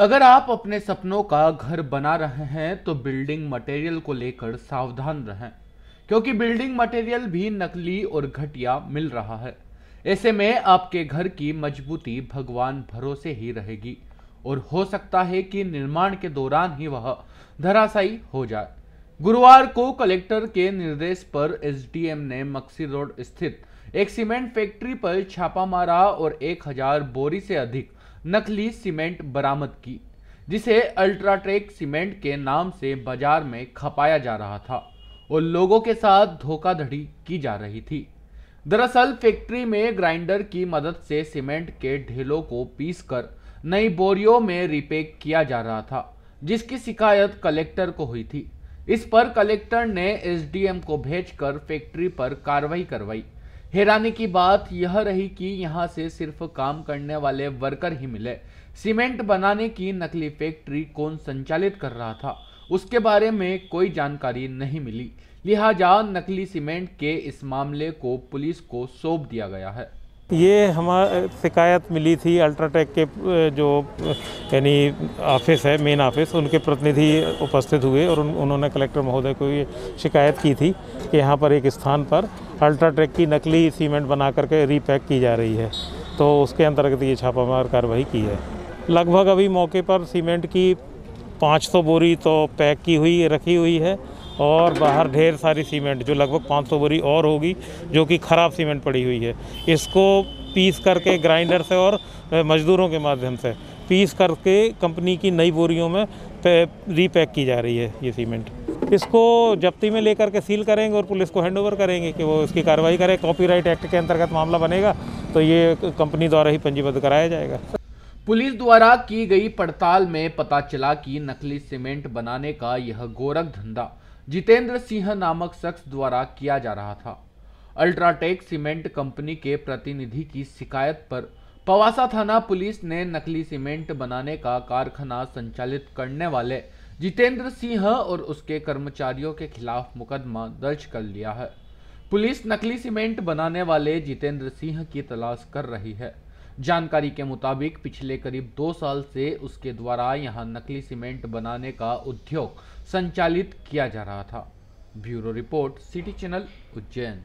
अगर आप अपने सपनों का घर बना रहे हैं तो बिल्डिंग मटेरियल को लेकर सावधान रहें क्योंकि बिल्डिंग मटेरियल भी नकली और घटिया मिल रहा है ऐसे में आपके घर की मजबूती भगवान भरोसे ही रहेगी और हो सकता है कि निर्माण के दौरान ही वह धराशायी हो जाए गुरुवार को कलेक्टर के निर्देश पर एसडीएम ने मक्सी रोड स्थित एक सीमेंट फैक्ट्री पर छापा मारा और हजार बोरी से अधिक नकली सीमेंट बरामद की जिसे अल्ट्राटेक सीमेंट के नाम से बाजार में खपाया जा रहा था और लोगों के साथ धोखाधड़ी की जा रही थी दरअसल फैक्ट्री में ग्राइंडर की मदद से सीमेंट के ढेलों को पीसकर नई बोरियों में रिपेक किया जा रहा था जिसकी शिकायत कलेक्टर को हुई थी इस पर कलेक्टर ने एसडीएम को भेजकर फैक्ट्री पर कार्रवाई करवाई हैरानी की बात यह रही कि यहाँ से सिर्फ काम करने वाले वर्कर ही मिले सीमेंट बनाने की नकली फैक्ट्री कौन संचालित कर रहा था उसके बारे में कोई जानकारी नहीं मिली लिहाजा नकली सीमेंट के इस मामले को पुलिस को सौंप दिया गया है ये हमारा शिकायत मिली थी अल्ट्राटेक के जो यानी ऑफिस है मेन ऑफिस उनके प्रतिनिधि उपस्थित हुए और उन, उन्होंने कलेक्टर महोदय को ये शिकायत की थी कि यहाँ पर एक स्थान पर अल्ट्राटेक की नकली सीमेंट बना करके रीपैक की जा रही है तो उसके अंतर्गत ये छापामार कार्रवाई की है लगभग अभी मौके पर सीमेंट की 500 बोरी तो पैक की हुई रखी हुई है और बाहर ढेर सारी सीमेंट जो लगभग 500 बोरी और होगी जो कि ख़राब सीमेंट पड़ी हुई है इसको पीस करके ग्राइंडर से और मज़दूरों के माध्यम से पीस करके कंपनी की नई बोरियों में रीपैक की जा रही है ये सीमेंट इसको जब्ती में लेकर के सील करेंगे और पुलिस को हैंडओवर करेंगे कि वो इसकी कार्रवाई करे कॉपीराइट एक्ट के अंतर्गत मामला बनेगा तो ये कंपनी द्वारा ही पंजीबद्ध कराया जाएगा पुलिस द्वारा की गई पड़ताल में पता चला कि नकली सीमेंट बनाने का यह गोरख धंधा जितेंद्र सिंह नामक शख्स द्वारा किया जा रहा था अल्ट्राटेक सीमेंट कंपनी के प्रतिनिधि की शिकायत पर पवासा थाना पुलिस ने नकली सीमेंट बनाने का कारखाना संचालित करने वाले जितेंद्र सिंह और उसके कर्मचारियों के खिलाफ मुकदमा दर्ज कर लिया है पुलिस नकली सीमेंट बनाने वाले जितेंद्र सिंह की तलाश कर रही है जानकारी के मुताबिक पिछले करीब दो साल से उसके द्वारा यहां नकली सीमेंट बनाने का उद्योग संचालित किया जा रहा था bureau report city channel Ujjain